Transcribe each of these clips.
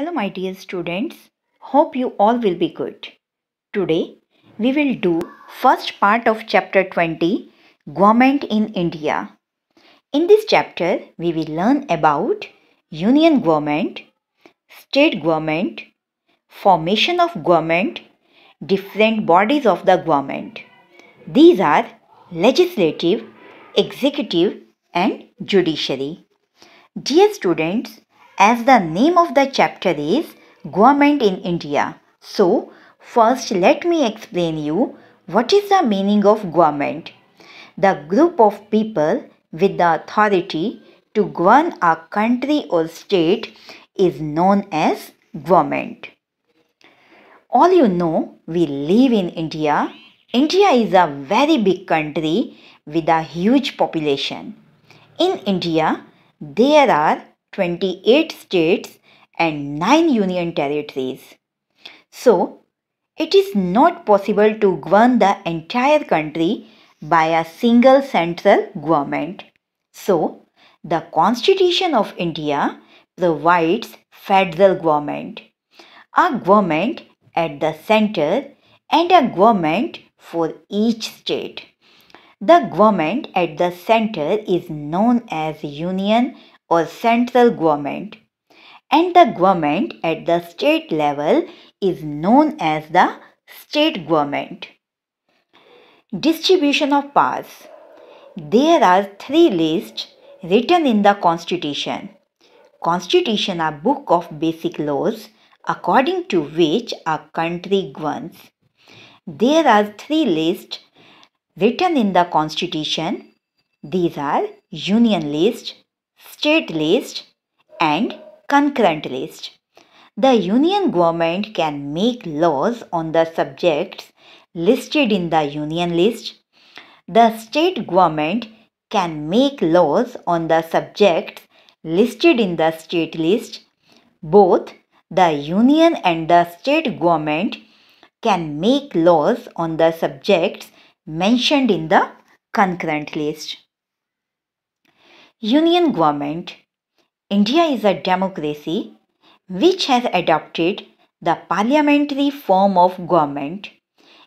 Hello my dear students, hope you all will be good. Today we will do first part of chapter 20 Government in India. In this chapter we will learn about Union Government, State Government, Formation of Government, different bodies of the government. These are legislative, executive and judiciary. Dear students, as the name of the chapter is Government in India. So, first let me explain you what is the meaning of government. The group of people with the authority to govern a country or state is known as government. All you know, we live in India. India is a very big country with a huge population. In India, there are 28 states and 9 union territories. So, it is not possible to govern the entire country by a single central government. So, the Constitution of India provides federal government, a government at the center and a government for each state. The government at the center is known as Union or central government and the government at the state level is known as the state government. Distribution of powers. There are three lists written in the constitution. Constitution a book of basic laws according to which a country governs. There are three lists written in the constitution. These are union list, state list, and concurrent list. The union government can make laws on the subjects listed in the union list. The state government can make laws on the subjects listed in the state list. Both the union and the state government can make laws on the subjects mentioned in the concurrent list union government, India is a democracy which has adopted the parliamentary form of government.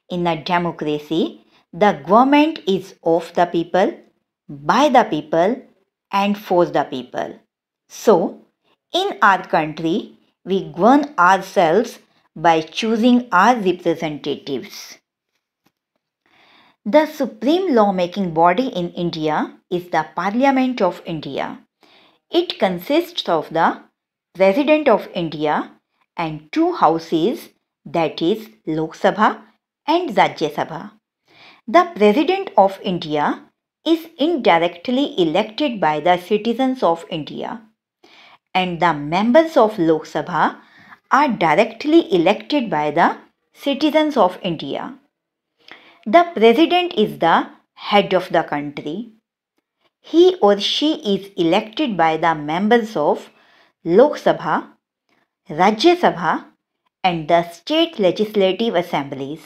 In a democracy, the government is of the people, by the people, and for the people. So, in our country, we govern ourselves by choosing our representatives. The supreme lawmaking body in India is the Parliament of India. It consists of the President of India and two houses that is Lok Sabha and Rajya Sabha. The President of India is indirectly elected by the citizens of India and the members of Lok Sabha are directly elected by the citizens of India the president is the head of the country. He or she is elected by the members of Lok Sabha, Rajya Sabha and the state legislative assemblies.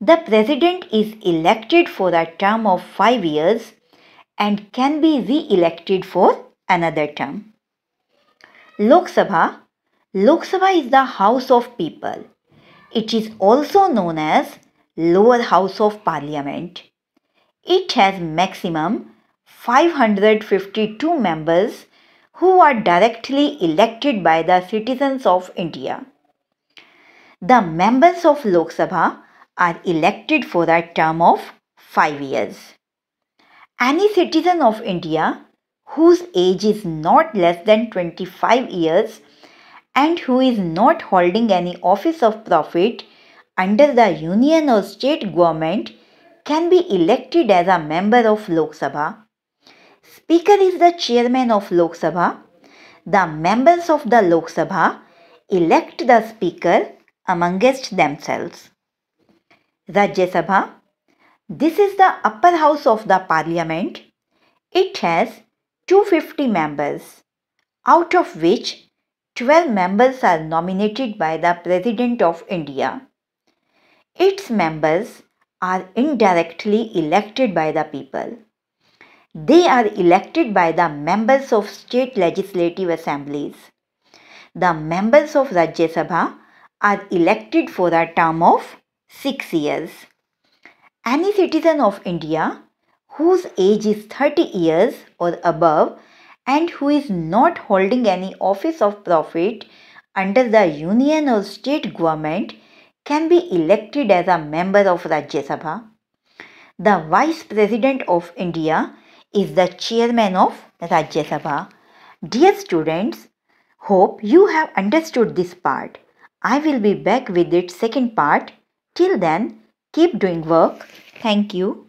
The president is elected for a term of five years and can be re-elected for another term. Lok Sabha Lok Sabha is the house of people. It is also known as lower house of parliament. It has maximum 552 members who are directly elected by the citizens of India. The members of Lok Sabha are elected for a term of 5 years. Any citizen of India whose age is not less than 25 years and who is not holding any office of profit under the union or state government can be elected as a member of Lok Sabha. Speaker is the chairman of Lok Sabha. The members of the Lok Sabha elect the speaker amongst themselves. Rajya Sabha This is the upper house of the parliament. It has 250 members, out of which 12 members are nominated by the President of India. Its members are indirectly elected by the people. They are elected by the members of state legislative assemblies. The members of Rajya Sabha are elected for a term of 6 years. Any citizen of India whose age is 30 years or above and who is not holding any office of profit under the union or state government can be elected as a member of Rajya Sabha. The Vice President of India is the Chairman of Rajya Sabha. Dear students, hope you have understood this part. I will be back with its second part. Till then, keep doing work. Thank you.